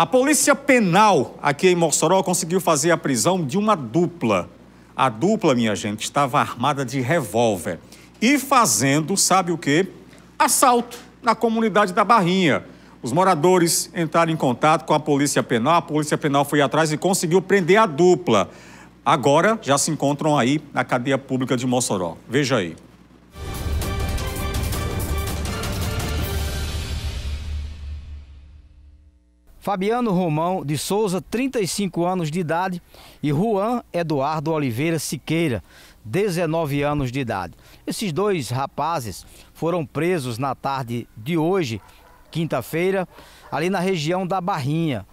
A Polícia Penal aqui em Mossoró conseguiu fazer a prisão de uma dupla. A dupla, minha gente, estava armada de revólver e fazendo, sabe o quê? Assalto na comunidade da Barrinha. Os moradores entraram em contato com a Polícia Penal, a Polícia Penal foi atrás e conseguiu prender a dupla. Agora já se encontram aí na cadeia pública de Mossoró. Veja aí. Fabiano Romão de Souza, 35 anos de idade, e Juan Eduardo Oliveira Siqueira, 19 anos de idade. Esses dois rapazes foram presos na tarde de hoje, quinta-feira, ali na região da Barrinha.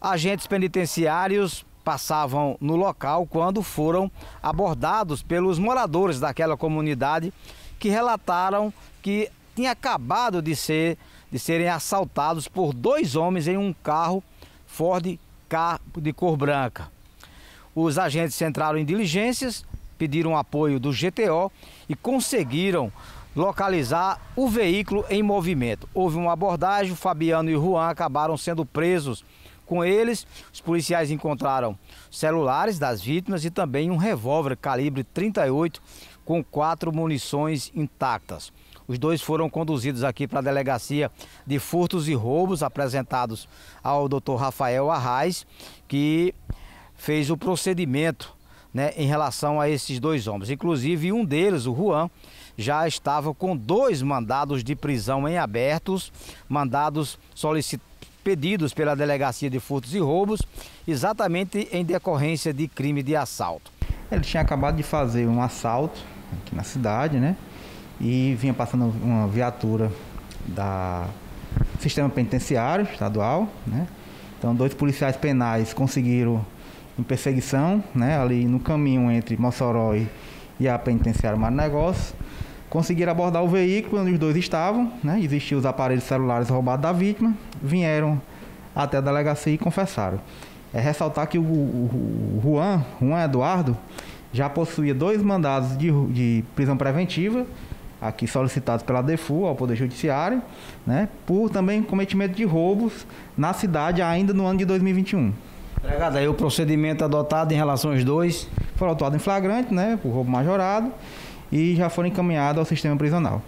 Agentes penitenciários passavam no local quando foram abordados pelos moradores daquela comunidade que relataram que tinha acabado de ser de serem assaltados por dois homens em um carro Ford K de cor branca. Os agentes entraram em diligências, pediram apoio do GTO e conseguiram localizar o veículo em movimento. Houve uma abordagem, Fabiano e Juan acabaram sendo presos com eles. Os policiais encontraram celulares das vítimas e também um revólver calibre 38 com quatro munições intactas. Os dois foram conduzidos aqui para a delegacia de furtos e roubos, apresentados ao doutor Rafael Arraes, que fez o procedimento né, em relação a esses dois homens. Inclusive, um deles, o Juan, já estava com dois mandados de prisão em abertos, mandados solicitados pedidos pela Delegacia de Furtos e Roubos, exatamente em decorrência de crime de assalto. Ele tinha acabado de fazer um assalto aqui na cidade, né? e vinha passando uma viatura da sistema penitenciário estadual, né? Então dois policiais penais conseguiram em perseguição, né, ali no caminho entre Mossoró e a penitenciária Mar Negócio, conseguiram abordar o veículo onde os dois estavam, né? Existiam os aparelhos celulares roubados da vítima, vieram até a delegacia e confessaram. É ressaltar que o, o, o Juan, Juan Eduardo, já possuía dois mandados de, de prisão preventiva aqui solicitados pela DEFU ao Poder Judiciário, né, por também cometimento de roubos na cidade ainda no ano de 2021. Delegado, aí o procedimento adotado em relação aos dois? Foram autuados em flagrante, né, por roubo majorado, e já foram encaminhados ao sistema prisional.